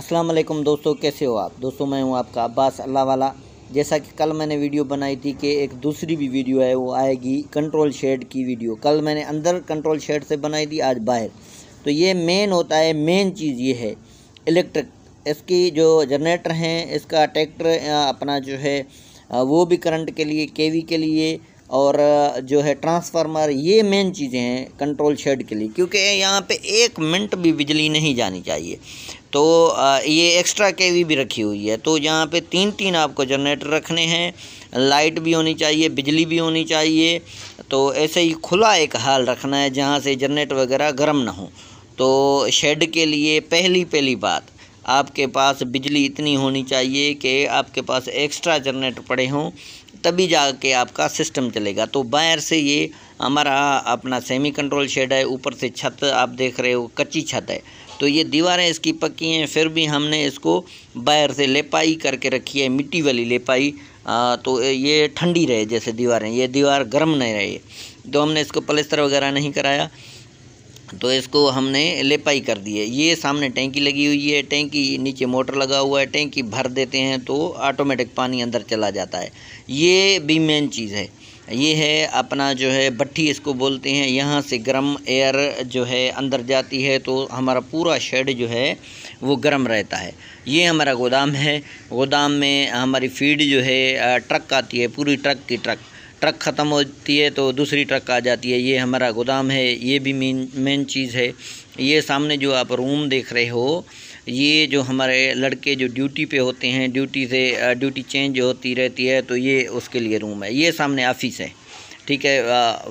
अस्सलाम वालेकुम दोस्तों कैसे हो आप दोस्तों मैं हूं आपका अब्बास अल्लाह वाला जैसा कि कल मैंने वीडियो बनाई थी कि एक दूसरी भी वीडियो है वो आएगी कंट्रोल शेड की वीडियो कल मैंने अंदर कंट्रोल शेड से बनाई थी आज बाहर तो ये मेन होता है मेन चीज़ ये है इलेक्ट्रिक इसकी जो जनरेटर हैं इसका ट्रैक्टर अपना जो है वो भी करंट के लिए केवी के लिए और जो है ट्रांसफार्मर ये मेन चीज़ें हैं कंट्रोल शेड के लिए क्योंकि यहाँ पे एक मिनट भी बिजली नहीं जानी चाहिए तो ये एक्स्ट्रा केवी भी रखी हुई है तो यहाँ पे तीन तीन आपको जनरेटर रखने हैं लाइट भी होनी चाहिए बिजली भी होनी चाहिए तो ऐसे ही खुला एक हाल रखना है जहाँ से जनरेटर वगैरह गर्म ना हो तो शेड के लिए पहली पहली बात आपके पास बिजली इतनी होनी चाहिए कि आपके पास एक्स्ट्रा जनरेटर पड़े हों तभी जाके आपका सिस्टम चलेगा तो बाहर से ये हमारा अपना सेमी कंट्रोल शेड है ऊपर से छत आप देख रहे हो कच्ची छत है तो ये दीवारें इसकी पक्की हैं फिर भी हमने इसको बाहर से लेपाई करके रखी है मिट्टी वाली लेपाई आ, तो ये ठंडी रहे जैसे दीवारें ये दीवार गर्म नहीं रहे तो हमने इसको पलस्तर वगैरह नहीं कराया तो इसको हमने लेपाई कर दी है ये सामने टैंकी लगी हुई है टैंकी नीचे मोटर लगा हुआ है टैंकी भर देते हैं तो ऑटोमेटिक पानी अंदर चला जाता है ये भी मेन चीज़ है ये है अपना जो है भट्टी इसको बोलते हैं यहाँ से गर्म एयर जो है अंदर जाती है तो हमारा पूरा शेड जो है वो गर्म रहता है ये हमारा गोदाम है गोदाम में हमारी फीड जो है ट्रक आती है पूरी ट्रक की ट्रक ट्रक ख़त्म होती है तो दूसरी ट्रक आ जाती है ये हमारा गोदाम है ये भी मेन मेन चीज़ है ये सामने जो आप रूम देख रहे हो ये जो हमारे लड़के जो ड्यूटी पे होते हैं ड्यूटी से ड्यूटी चेंज होती रहती है तो ये उसके लिए रूम है ये सामने ऑफिस है ठीक है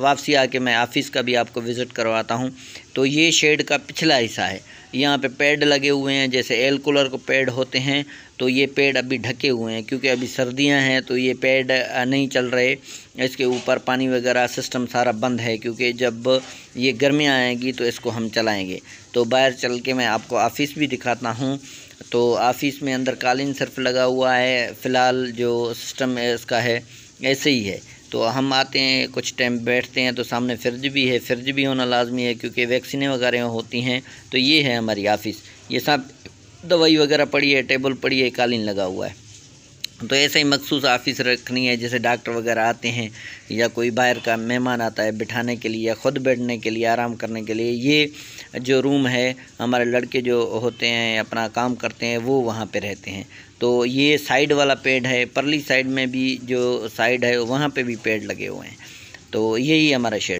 वापसी आके मैं ऑफिस का भी आपको विज़िट करवाता हूँ तो ये शेड का पिछला हिस्सा है यहाँ पे पेड लगे हुए हैं जैसे एल कूलर को पेड होते हैं तो ये पेड़ अभी ढके हुए हैं क्योंकि अभी सर्दियां हैं तो ये पेड़ नहीं चल रहे इसके ऊपर पानी वगैरह सिस्टम सारा बंद है क्योंकि जब ये गर्मियाँ आएंगी तो इसको हम चलाएँगे तो बाहर चल के मैं आपको ऑफिस भी दिखाता हूँ तो ऑफिस में अंदर कालीन सर्फ लगा हुआ है फ़िलहाल जो सिस्टम है इसका है ऐसे ही है तो हम आते हैं कुछ टाइम बैठते हैं तो सामने फ्रिज भी है फ्रिज भी होना लाजमी है क्योंकि वैक्सीने वगैरह होती हैं तो ये है हमारी ऑफिस ये सब दवाई वगैरह पड़ी है टेबल पड़ी है कालीन लगा हुआ है तो ऐसे ही मखसूस ऑफिस रखनी है जैसे डॉक्टर वगैरह आते हैं या कोई बाहर का मेहमान आता है बिठाने के लिए या ख़ुद बैठने के लिए आराम करने के लिए ये जो रूम है हमारे लड़के जो होते हैं अपना काम करते हैं वो वहाँ पे रहते हैं तो ये साइड वाला पेड़ है परली साइड में भी जो साइड है वहाँ पे भी पेड़ लगे हुए हैं तो यही हमारा शेड